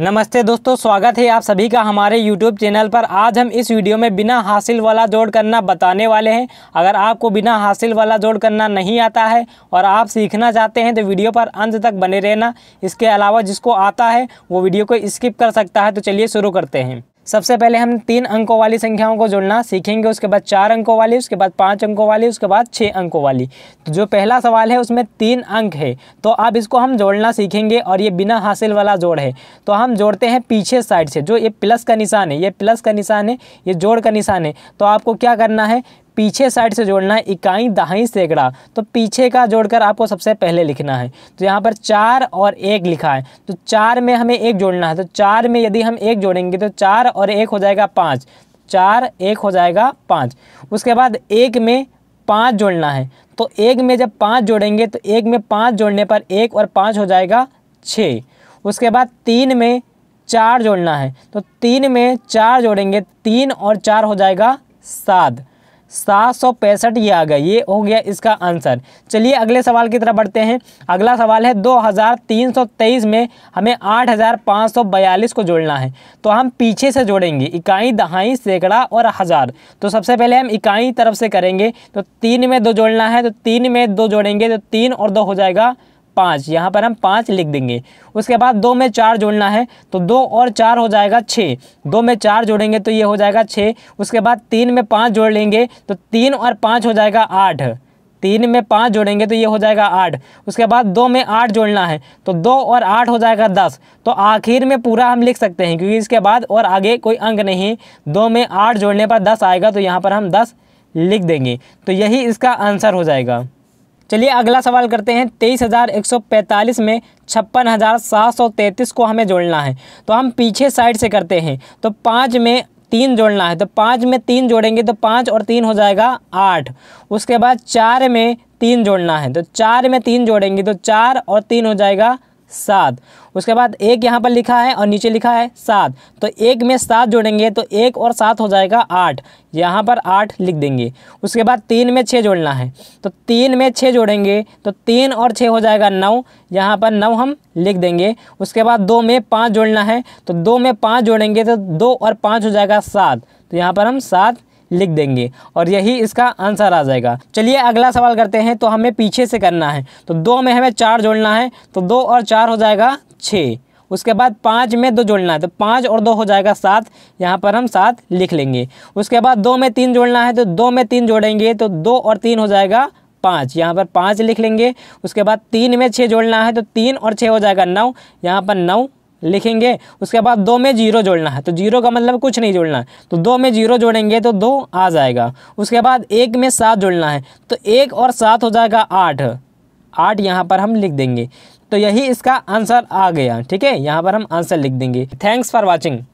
नमस्ते दोस्तों स्वागत है आप सभी का हमारे YouTube चैनल पर आज हम इस वीडियो में बिना हासिल वाला जोड़ करना बताने वाले हैं अगर आपको बिना हासिल वाला जोड़ करना नहीं आता है और आप सीखना चाहते हैं तो वीडियो पर अंत तक बने रहना इसके अलावा जिसको आता है वो वीडियो को स्किप कर सकता है तो चलिए शुरू करते हैं सबसे पहले हम तीन अंकों वाली संख्याओं को जोड़ना सीखेंगे उसके बाद चार अंकों वाली उसके बाद पाँच अंकों वाली उसके बाद छः अंकों वाली तो जो पहला सवाल है उसमें तीन अंक है तो अब इसको हम जोड़ना सीखेंगे और ये बिना हासिल वाला जोड़ है तो हम जोड़ते हैं पीछे साइड से जो ये प्लस का निशान है ये प्लस का निशान है ये जोड़ का निशान है तो आपको क्या करना है पीछे साइड से जोड़ना है इकाई दहाई सैकड़ा तो पीछे का जोड़कर आपको सबसे पहले लिखना है तो यहाँ पर चार और एक लिखा है तो चार में हमें एक जोड़ना है तो चार में यदि हम एक जोड़ेंगे तो चार और एक हो जाएगा पाँच चार एक हो जाएगा पाँच उसके बाद एक में पाँच जोड़ना है तो एक में जब पाँच जोड़ेंगे तो एक में पाँच जोड़ने पर एक और पाँच हो जाएगा छः उसके बाद तीन में चार जोड़ना है तो तीन में चार जोड़ेंगे तीन और चार हो जाएगा सात सात सौ पैंसठ ये आ गया ये हो गया इसका आंसर चलिए अगले सवाल की तरफ बढ़ते हैं अगला सवाल है 2323 में हमें 8542 को जोड़ना है तो हम पीछे से जोड़ेंगे इकाई दहाई सैकड़ा और हज़ार तो सबसे पहले हम इकाई तरफ से करेंगे तो तीन में दो जोड़ना है तो तीन में दो जोड़ेंगे तो तीन और दो हो जाएगा पाँच यहाँ पर हम पाँच लिख देंगे उसके बाद दो में चार जोड़ना है तो दो और चार हो जाएगा छः दो में चार जोड़ेंगे तो ये हो जाएगा छः उसके बाद तीन में पाँच जोड़ लेंगे तो तीन और पाँच हो जाएगा आठ तीन में पाँच जोड़ेंगे तो ये हो जाएगा आठ उसके बाद दो में आठ जोड़ना है तो दो और आठ हो जाएगा दस तो आखिर में पूरा हम लिख सकते हैं क्योंकि इसके बाद और आगे कोई अंक नहीं दो में आठ जोड़ने पर दस आएगा तो यहाँ पर हम दस लिख देंगे तो यही इसका आंसर हो जाएगा चलिए अगला सवाल करते हैं तेईस हज़ार एक सौ पैंतालीस में छप्पन हज़ार सात सौ तैंतीस को हमें जोड़ना है तो हम पीछे साइड से करते हैं तो पाँच में तीन जोड़ना है तो पाँच में तीन जोड़ेंगे तो पाँच और तीन हो जाएगा आठ उसके बाद चार में तीन जोड़ना है तो चार में तीन जोड़ेंगे तो चार और तीन हो जाएगा सात उसके बाद एक यहाँ पर लिखा है और नीचे लिखा है सात तो एक में सात जोड़ेंगे तो एक और सात हो जाएगा आठ यहाँ पर आठ लिख देंगे उसके बाद तीन में छः जोड़ना है तो तीन में छः जोड़ेंगे तो तीन और छः हो जाएगा नौ यहाँ पर नौ हम लिख देंगे उसके बाद दो में पाँच जोड़ना है तो दो में पाँच जोड़ेंगे तो दो और पाँच हो जाएगा सात तो यहाँ पर हम सात लिख देंगे और यही इसका आंसर आ जाएगा चलिए अगला सवाल करते हैं तो हमें पीछे से करना है तो दो में हमें चार जोड़ना है तो दो और चार हो जाएगा छः उसके बाद पाँच में दो जोड़ना है तो पाँच और दो हो जाएगा सात यहाँ पर हम सात लिख लेंगे उसके बाद दो में तीन जोड़ना है तो दो में तीन जोड़ेंगे तो दो और तीन हो जाएगा पाँच यहाँ पर पाँच लिख लेंगे उसके बाद तीन में छः जोड़ना है तो तीन और छः हो जाएगा नौ यहाँ पर नौ लिखेंगे उसके बाद दो में जीरो जोड़ना है तो जीरो का मतलब कुछ नहीं जोड़ना है तो दो में जीरो जोड़ेंगे तो दो आ जाएगा उसके बाद एक में सात जोड़ना है तो एक और सात हो जाएगा आठ आठ यहाँ पर हम लिख देंगे तो यही इसका आंसर आ गया ठीक है यहाँ पर हम आंसर लिख देंगे थैंक्स फॉर वॉचिंग